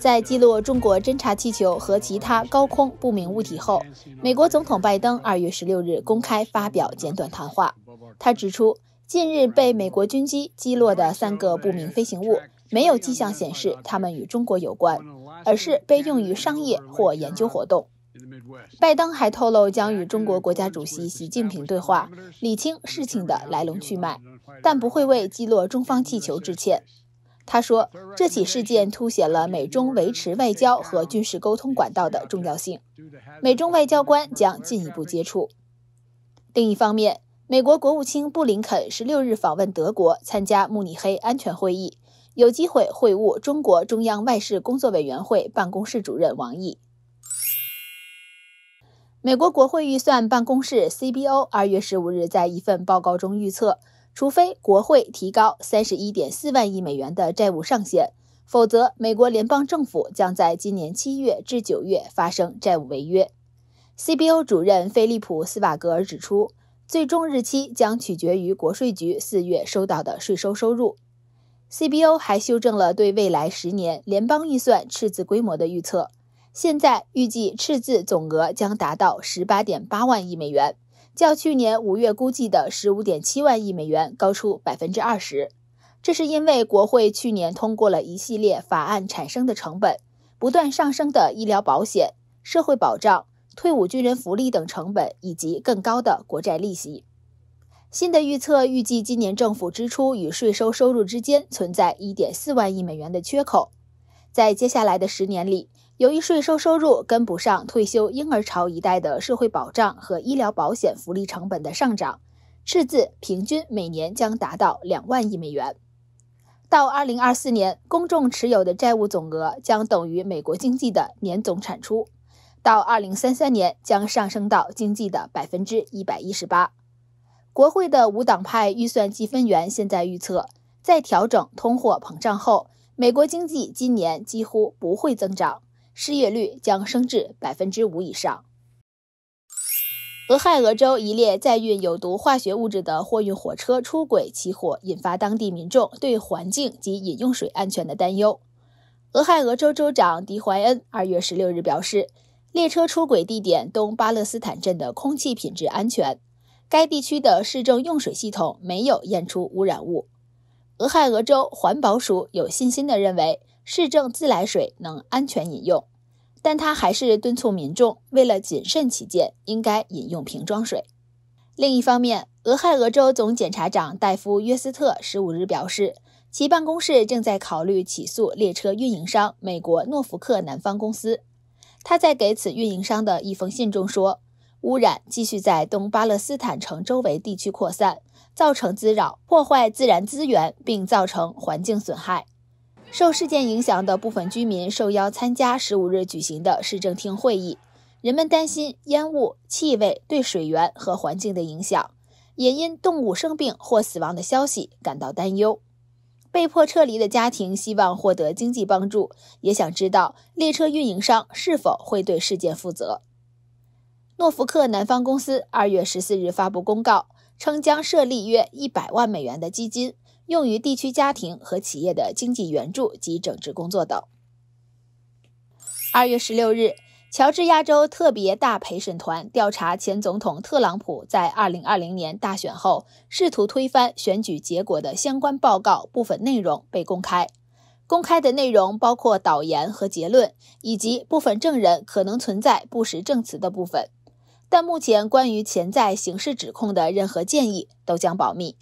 在击落中国侦察气球和其他高空不明物体后，美国总统拜登二月十六日公开发表简短谈话。他指出，近日被美国军机击落的三个不明飞行物，没有迹象显示它们与中国有关，而是被用于商业或研究活动。拜登还透露，将与中国国家主席习近平对话，理清事情的来龙去脉，但不会为击落中方气球致歉。他说，这起事件凸显了美中维持外交和军事沟通管道的重要性。美中外交官将进一步接触。另一方面，美国国务卿布林肯十六日访问德国，参加慕尼黑安全会议，有机会会晤中国中央外事工作委员会办公室主任王毅。美国国会预算办公室 （CBO） 二月十五日在一份报告中预测。除非国会提高三十一点四万亿美元的债务上限，否则美国联邦政府将在今年七月至九月发生债务违约。CBO 主任菲利普斯瓦格尔指出，最终日期将取决于国税局四月收到的税收收入。CBO 还修正了对未来十年联邦预算赤字规模的预测，现在预计赤字总额将达到十八点八万亿美元。较去年五月估计的十五点七万亿美元高出百分之二十，这是因为国会去年通过了一系列法案产生的成本，不断上升的医疗保险、社会保障、退伍军人福利等成本，以及更高的国债利息。新的预测预计，今年政府支出与税收收入之间存在一点四万亿美元的缺口，在接下来的十年里。由于税收收入跟不上退休婴儿潮一代的社会保障和医疗保险福利成本的上涨，赤字平均每年将达到两万亿美元。到二零二四年，公众持有的债务总额将等于美国经济的年总产出；到二零三三年，将上升到经济的百分之一百一十八。国会的无党派预算计分员现在预测，在调整通货膨胀后，美国经济今年几乎不会增长。失业率将升至百分之五以上。俄亥俄州一列载运有毒化学物质的货运火车出轨起火，引发当地民众对环境及饮用水安全的担忧。俄亥俄州州长迪怀恩二月十六日表示，列车出轨地点东巴勒斯坦镇的空气品质安全，该地区的市政用水系统没有验出污染物。俄亥俄州环保署有信心地认为。市政自来水能安全饮用，但他还是敦促民众为了谨慎起见，应该饮用瓶装水。另一方面，俄亥俄州总检察长戴夫·约斯特十五日表示，其办公室正在考虑起诉列车运营商美国诺福克南方公司。他在给此运营商的一封信中说：“污染继续在东巴勒斯坦城周围地区扩散，造成滋扰、破坏自然资源，并造成环境损害。”受事件影响的部分居民受邀参加十五日举行的市政厅会议。人们担心烟雾气味对水源和环境的影响，也因动物生病或死亡的消息感到担忧。被迫撤离的家庭希望获得经济帮助，也想知道列车运营商是否会对事件负责。诺福克南方公司二月十四日发布公告称，将设立约一百万美元的基金。用于地区家庭和企业的经济援助及整治工作等。二月十六日，乔治亚州特别大陪审团调查前总统特朗普在二零二零年大选后试图推翻选举结果的相关报告部分内容被公开。公开的内容包括导言和结论，以及部分证人可能存在不实证词的部分。但目前关于潜在刑事指控的任何建议都将保密。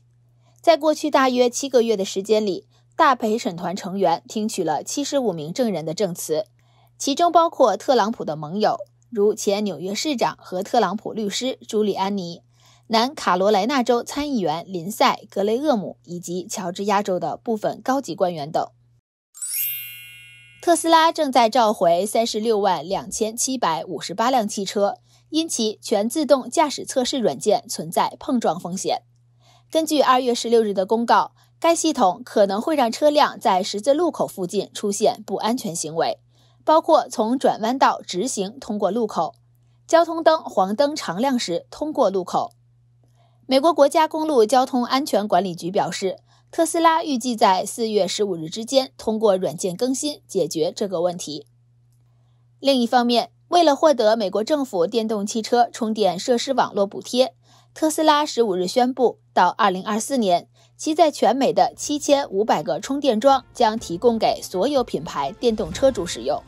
在过去大约七个月的时间里，大陪审团成员听取了七十五名证人的证词，其中包括特朗普的盟友，如前纽约市长和特朗普律师朱利安尼、南卡罗来纳州参议员林赛·格雷厄姆以及乔治亚州的部分高级官员等。特斯拉正在召回三十六万两千七百五十八辆汽车，因其全自动驾驶测试软件存在碰撞风险。根据二月十六日的公告，该系统可能会让车辆在十字路口附近出现不安全行为，包括从转弯道直行通过路口、交通灯黄灯常亮时通过路口。美国国家公路交通安全管理局表示，特斯拉预计在四月十五日之间通过软件更新解决这个问题。另一方面，为了获得美国政府电动汽车充电设施网络补贴。特斯拉十五日宣布，到二零二四年，其在全美的七千五百个充电桩将提供给所有品牌电动车主使用。